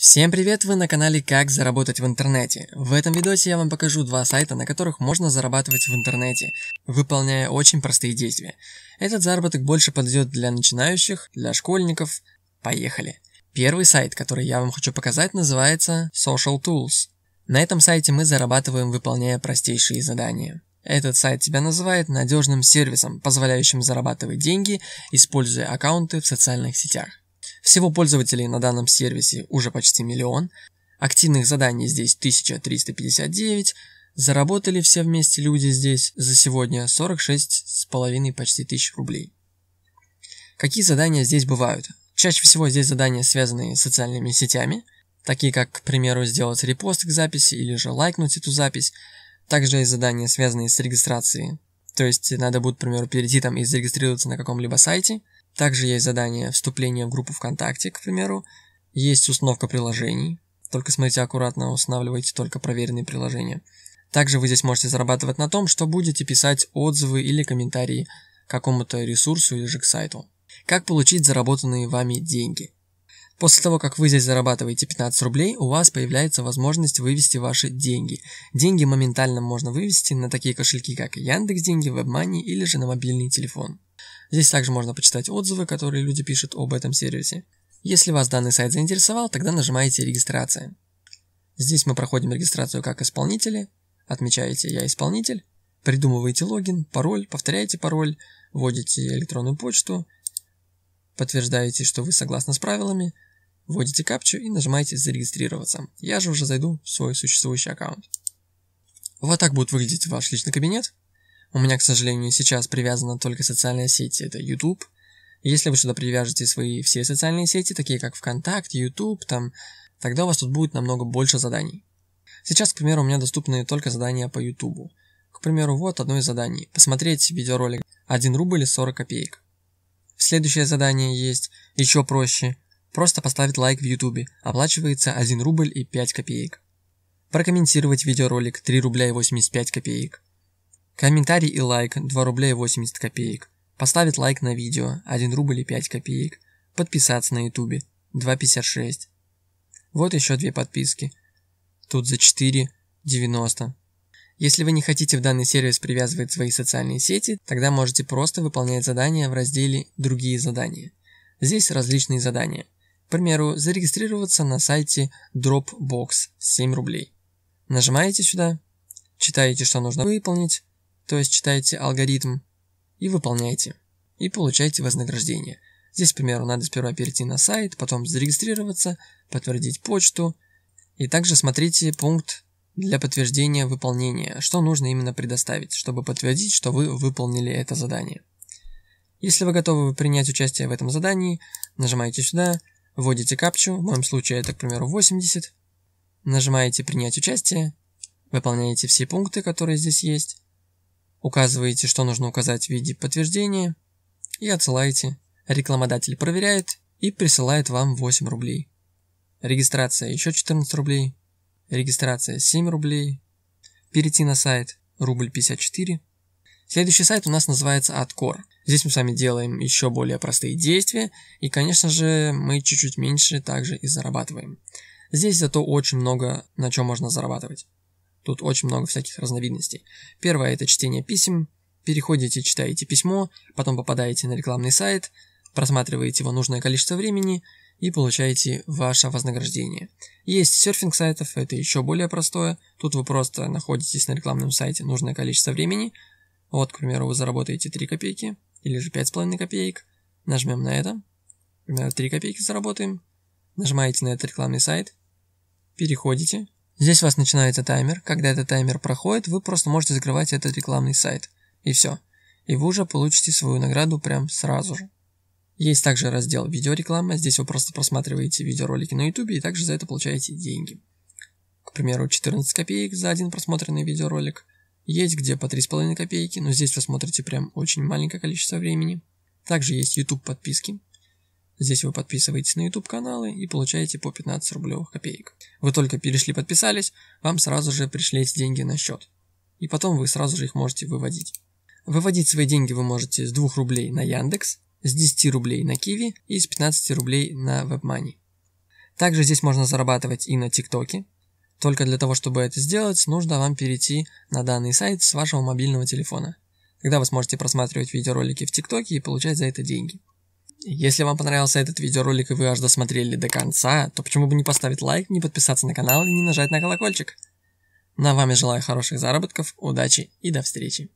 Всем привет, вы на канале Как заработать в интернете. В этом видосе я вам покажу два сайта, на которых можно зарабатывать в интернете, выполняя очень простые действия. Этот заработок больше подойдет для начинающих, для школьников. Поехали. Первый сайт, который я вам хочу показать, называется Social Tools. На этом сайте мы зарабатываем, выполняя простейшие задания. Этот сайт тебя называет надежным сервисом, позволяющим зарабатывать деньги, используя аккаунты в социальных сетях. Всего пользователей на данном сервисе уже почти миллион, активных заданий здесь 1359, заработали все вместе люди здесь за сегодня 46,5 почти тысяч рублей. Какие задания здесь бывают? Чаще всего здесь задания связаны с социальными сетями, такие как, к примеру, сделать репост к записи или же лайкнуть эту запись. Также есть задания, связанные с регистрацией. То есть надо будет, к примеру, перейти там и зарегистрироваться на каком-либо сайте. Также есть задание вступления в группу ВКонтакте, к примеру. Есть установка приложений. Только смотрите аккуратно, устанавливайте только проверенные приложения. Также вы здесь можете зарабатывать на том, что будете писать отзывы или комментарии к какому-то ресурсу или же к сайту. Как получить заработанные вами деньги? После того, как вы здесь зарабатываете 15 рублей, у вас появляется возможность вывести ваши деньги. Деньги моментально можно вывести на такие кошельки, как Яндекс Деньги, WebMoney или же на мобильный телефон. Здесь также можно почитать отзывы, которые люди пишут об этом сервисе. Если вас данный сайт заинтересовал, тогда нажимаете «Регистрация». Здесь мы проходим регистрацию как исполнители, отмечаете «Я исполнитель», придумываете логин, пароль, повторяете пароль, вводите электронную почту, подтверждаете, что вы согласны с правилами, вводите капчу и нажимаете «Зарегистрироваться». Я же уже зайду в свой существующий аккаунт. Вот так будет выглядеть ваш личный кабинет. У меня, к сожалению, сейчас привязана только социальная сеть, Это YouTube. Если вы сюда привяжете свои все социальные сети, такие как ВКонтакт, YouTube, там, тогда у вас тут будет намного больше заданий. Сейчас, к примеру, у меня доступны только задания по YouTube. К примеру, вот одно из заданий. Посмотреть видеоролик 1 рубль и 40 копеек. Следующее задание есть еще проще. Просто поставить лайк в YouTube. Оплачивается 1 рубль и 5 копеек. Прокомментировать видеоролик 3 рубля и 85 копеек. Комментарий и лайк 2 рубля и 80 копеек. Поставить лайк на видео 1 рубль и 5 копеек. Подписаться на ютубе 2,56. Вот еще две подписки. Тут за 4,90. Если вы не хотите в данный сервис привязывать свои социальные сети, тогда можете просто выполнять задания в разделе «Другие задания». Здесь различные задания. К примеру, зарегистрироваться на сайте Dropbox 7 рублей. Нажимаете сюда, читаете, что нужно выполнить, то есть читаете алгоритм и выполняете, и получаете вознаграждение. Здесь, к примеру, надо сперва перейти на сайт, потом зарегистрироваться, подтвердить почту, и также смотрите пункт для подтверждения выполнения, что нужно именно предоставить, чтобы подтвердить, что вы выполнили это задание. Если вы готовы принять участие в этом задании, нажимаете сюда, вводите капчу, в моем случае это, к примеру, 80, нажимаете «Принять участие», выполняете все пункты, которые здесь есть, Указываете, что нужно указать в виде подтверждения и отсылаете. Рекламодатель проверяет и присылает вам 8 рублей. Регистрация еще 14 рублей. Регистрация 7 рублей. Перейти на сайт рубль 54. Следующий сайт у нас называется Откор. Здесь мы с вами делаем еще более простые действия, и, конечно же, мы чуть-чуть меньше также и зарабатываем. Здесь зато очень много на чем можно зарабатывать. Тут очень много всяких разновидностей. Первое – это чтение писем. Переходите, читаете письмо, потом попадаете на рекламный сайт, просматриваете его нужное количество времени и получаете ваше вознаграждение. Есть серфинг сайтов, это еще более простое. Тут вы просто находитесь на рекламном сайте нужное количество времени. Вот, к примеру, вы заработаете 3 копейки или же 5,5 копеек. Нажмем на это. К э, примеру, 3 копейки заработаем. Нажимаете на этот рекламный сайт. Переходите, Здесь у вас начинается таймер. Когда этот таймер проходит, вы просто можете закрывать этот рекламный сайт. И все. И вы уже получите свою награду прям сразу же. Есть также раздел видеореклама. Здесь вы просто просматриваете видеоролики на YouTube и также за это получаете деньги. К примеру, 14 копеек за один просмотренный видеоролик. Есть где по 3,5 копейки, но здесь вы смотрите прям очень маленькое количество времени. Также есть YouTube подписки. Здесь вы подписываетесь на YouTube каналы и получаете по 15 рублевых копеек. Вы только перешли подписались, вам сразу же пришли эти деньги на счет. И потом вы сразу же их можете выводить. Выводить свои деньги вы можете с 2 рублей на Яндекс, с 10 рублей на Киви и с 15 рублей на WebMoney. Также здесь можно зарабатывать и на ТикТоке. Только для того, чтобы это сделать, нужно вам перейти на данный сайт с вашего мобильного телефона. Тогда вы сможете просматривать видеоролики в ТикТоке и получать за это деньги. Если вам понравился этот видеоролик и вы аж досмотрели до конца, то почему бы не поставить лайк, не подписаться на канал и не нажать на колокольчик? На ну, вами желаю хороших заработков, удачи и до встречи.